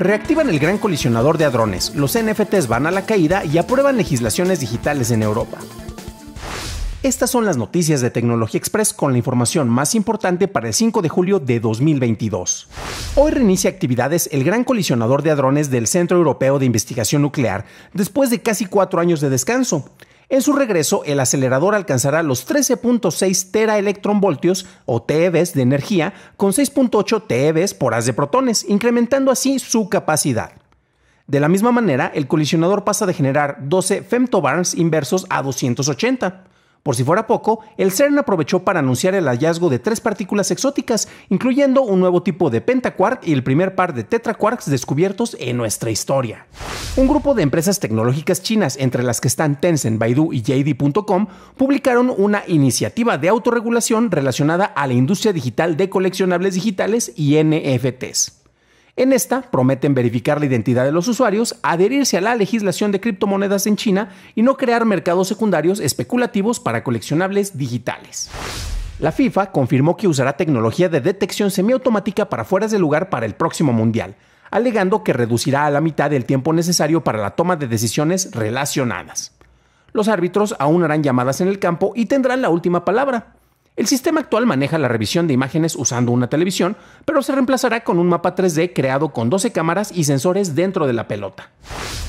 Reactivan el gran colisionador de hadrones, los NFTs van a la caída y aprueban legislaciones digitales en Europa. Estas son las noticias de Tecnología Express con la información más importante para el 5 de julio de 2022. Hoy reinicia actividades el gran colisionador de hadrones del Centro Europeo de Investigación Nuclear, después de casi cuatro años de descanso. En su regreso, el acelerador alcanzará los 13.6 teraelectronvoltios o TeVs de energía con 6.8 TeVs por haz de protones, incrementando así su capacidad. De la misma manera, el colisionador pasa de generar 12 femtobarns inversos a 280. Por si fuera poco, el CERN aprovechó para anunciar el hallazgo de tres partículas exóticas, incluyendo un nuevo tipo de pentaquark y el primer par de tetraquarks descubiertos en nuestra historia. Un grupo de empresas tecnológicas chinas, entre las que están Tencent, Baidu y JD.com, publicaron una iniciativa de autorregulación relacionada a la industria digital de coleccionables digitales y NFTs. En esta prometen verificar la identidad de los usuarios, adherirse a la legislación de criptomonedas en China y no crear mercados secundarios especulativos para coleccionables digitales. La FIFA confirmó que usará tecnología de detección semiautomática para fueras de lugar para el próximo Mundial, alegando que reducirá a la mitad el tiempo necesario para la toma de decisiones relacionadas. Los árbitros aún harán llamadas en el campo y tendrán la última palabra, el sistema actual maneja la revisión de imágenes usando una televisión, pero se reemplazará con un mapa 3D creado con 12 cámaras y sensores dentro de la pelota.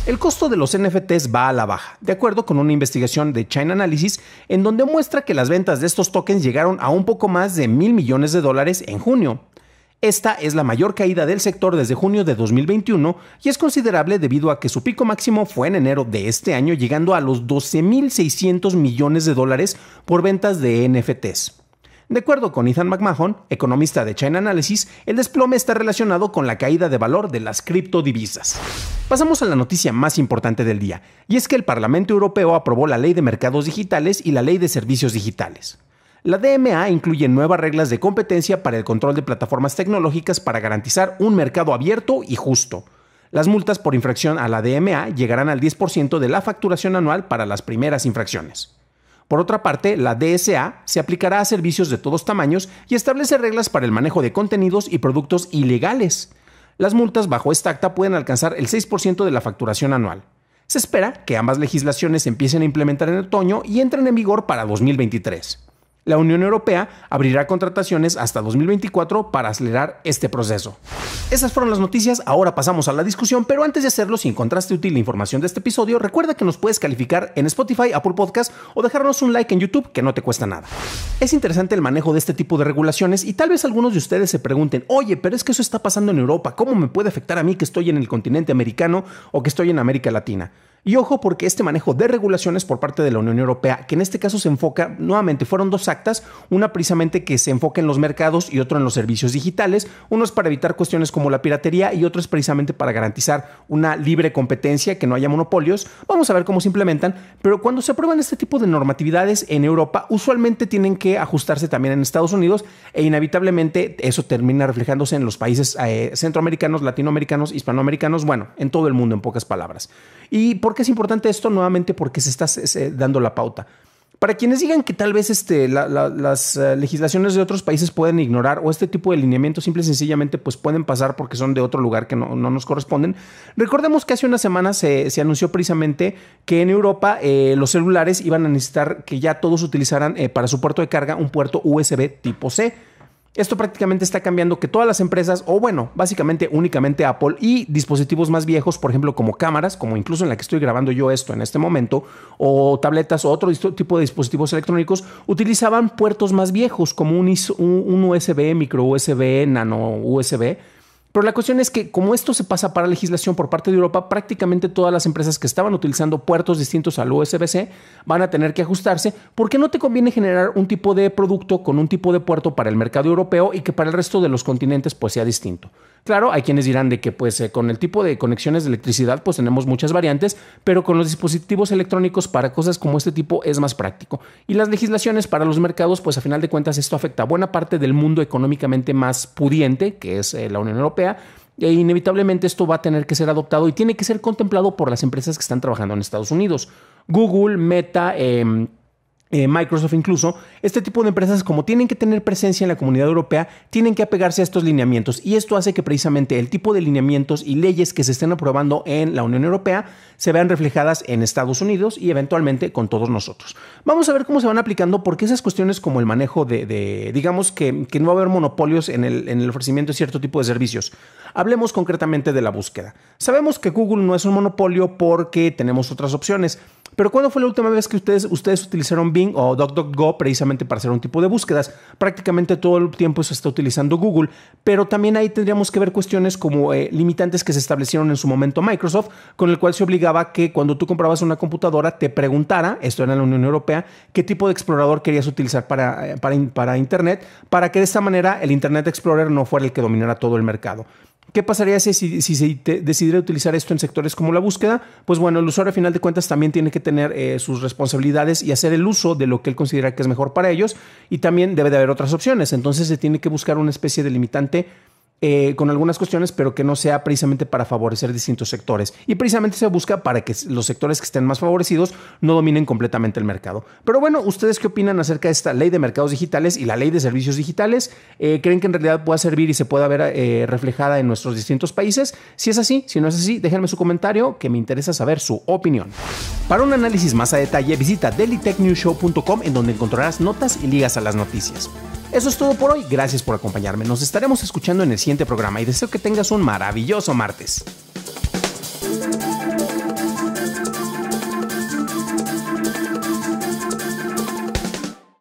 El costo de los NFTs va a la baja, de acuerdo con una investigación de China Analysis, en donde muestra que las ventas de estos tokens llegaron a un poco más de mil millones de dólares en junio. Esta es la mayor caída del sector desde junio de 2021 y es considerable debido a que su pico máximo fue en enero de este año llegando a los 12.600 millones de dólares por ventas de NFTs. De acuerdo con Ethan McMahon, economista de China Analysis, el desplome está relacionado con la caída de valor de las criptodivisas. Pasamos a la noticia más importante del día, y es que el Parlamento Europeo aprobó la Ley de Mercados Digitales y la Ley de Servicios Digitales. La DMA incluye nuevas reglas de competencia para el control de plataformas tecnológicas para garantizar un mercado abierto y justo. Las multas por infracción a la DMA llegarán al 10% de la facturación anual para las primeras infracciones. Por otra parte, la DSA se aplicará a servicios de todos tamaños y establece reglas para el manejo de contenidos y productos ilegales. Las multas bajo esta acta pueden alcanzar el 6% de la facturación anual. Se espera que ambas legislaciones empiecen a implementar en otoño y entren en vigor para 2023. La Unión Europea abrirá contrataciones hasta 2024 para acelerar este proceso. Esas fueron las noticias, ahora pasamos a la discusión, pero antes de hacerlo, si encontraste útil la información de este episodio, recuerda que nos puedes calificar en Spotify, Apple Podcast o dejarnos un like en YouTube que no te cuesta nada. Es interesante el manejo de este tipo de regulaciones y tal vez algunos de ustedes se pregunten, oye, pero es que eso está pasando en Europa, ¿cómo me puede afectar a mí que estoy en el continente americano o que estoy en América Latina? Y ojo porque este manejo de regulaciones por parte de la Unión Europea, que en este caso se enfoca, nuevamente fueron dos actas, una precisamente que se enfoca en los mercados y otro en los servicios digitales, uno es para evitar cuestiones como la piratería y otro es precisamente para garantizar una libre competencia, que no haya monopolios. Vamos a ver cómo se implementan, pero cuando se aprueban este tipo de normatividades en Europa, usualmente tienen que ajustarse también en Estados Unidos e inevitablemente eso termina reflejándose en los países eh, centroamericanos, latinoamericanos, hispanoamericanos, bueno, en todo el mundo en pocas palabras. Y por ¿Por qué es importante esto? Nuevamente porque se está dando la pauta. Para quienes digan que tal vez este, las eh, legislaciones de otros países pueden ignorar o este tipo de lineamiento simple y sencillamente pues pueden pasar porque son de otro lugar que no, nos corresponden, recordemos que hace una semana se, anunció precisamente que en Europa eh, los celulares iban a necesitar que ya todos utilizaran eh, para su puerto de carga un puerto USB tipo C. Esto prácticamente está cambiando que todas las empresas, o bueno, básicamente únicamente Apple y dispositivos más viejos, por ejemplo, como cámaras, como incluso en la que estoy grabando yo esto en este momento, o tabletas o otro tipo de dispositivos electrónicos, utilizaban puertos más viejos como un, un USB, micro USB, nano USB pero la cuestión es que como esto se pasa para legislación por parte de Europa, prácticamente todas las empresas que estaban utilizando puertos distintos al USB-C van a tener que ajustarse porque no te conviene generar un tipo de producto con un tipo de puerto para el mercado europeo y que para el resto de los continentes pues sea distinto. Claro, hay quienes dirán de que pues eh, con el tipo de conexiones de electricidad pues tenemos muchas variantes, pero con los dispositivos electrónicos para cosas como este tipo es más práctico. Y las legislaciones para los mercados pues a final de cuentas esto afecta a buena parte del mundo económicamente más pudiente, que es eh, la Unión Europea, e inevitablemente esto va a tener que ser adoptado y tiene que ser contemplado por las empresas que están trabajando en Estados Unidos. Google, Meta, eh, eh, Microsoft incluso, este tipo de empresas como tienen que tener presencia en la comunidad europea, tienen que apegarse a estos lineamientos y esto hace que precisamente el tipo de lineamientos y leyes que se estén aprobando en la Unión Europea se vean reflejadas en Estados Unidos y eventualmente con todos nosotros. Vamos a ver cómo se van aplicando porque esas cuestiones como el manejo de, digamos que, que, no va a haber monopolios en el, en el ofrecimiento de cierto tipo de servicios. Hablemos concretamente de la búsqueda. Sabemos que Google no es un monopolio porque tenemos otras opciones, pero ¿cuándo fue la última vez que ustedes, utilizaron Bing o DuckDuckGo precisamente para hacer un tipo de búsquedas? Prácticamente todo el tiempo se está utilizando Google, pero también ahí tendríamos que ver cuestiones como eh, limitantes que se establecieron en su momento Microsoft, con el cual se obligaba que cuando tú comprabas una computadora te preguntara, esto era en la Unión Europea, qué tipo de explorador querías utilizar para eh, Internet, para que de esta manera el Internet Explorer no fuera el que dominara todo el mercado. ¿Qué pasaría si, se decidiera utilizar esto en sectores como la búsqueda? Pues bueno, el usuario a final de cuentas también tiene que tener eh, sus responsabilidades y hacer el uso de lo que él considera que es mejor para ellos y también debe de haber otras opciones. Entonces se tiene que buscar una especie de limitante eh, con algunas cuestiones, pero que no sea precisamente para favorecer distintos sectores. Y precisamente se busca para que los sectores que estén más favorecidos no dominen completamente el mercado. Pero bueno, ¿ustedes qué opinan acerca de esta ley de mercados digitales y la ley de servicios digitales? Eh, ¿Creen que en realidad pueda servir y se pueda ver eh, reflejada en nuestros distintos países? Si es así, si no es así, déjenme su comentario que me interesa saber su opinión. Para un análisis más a detalle, visita dailytechnewshow.com en donde encontrarás notas y ligas a las noticias. Eso es todo por hoy, gracias por acompañarme, nos estaremos escuchando en el siguiente programa y deseo que tengas un maravilloso martes.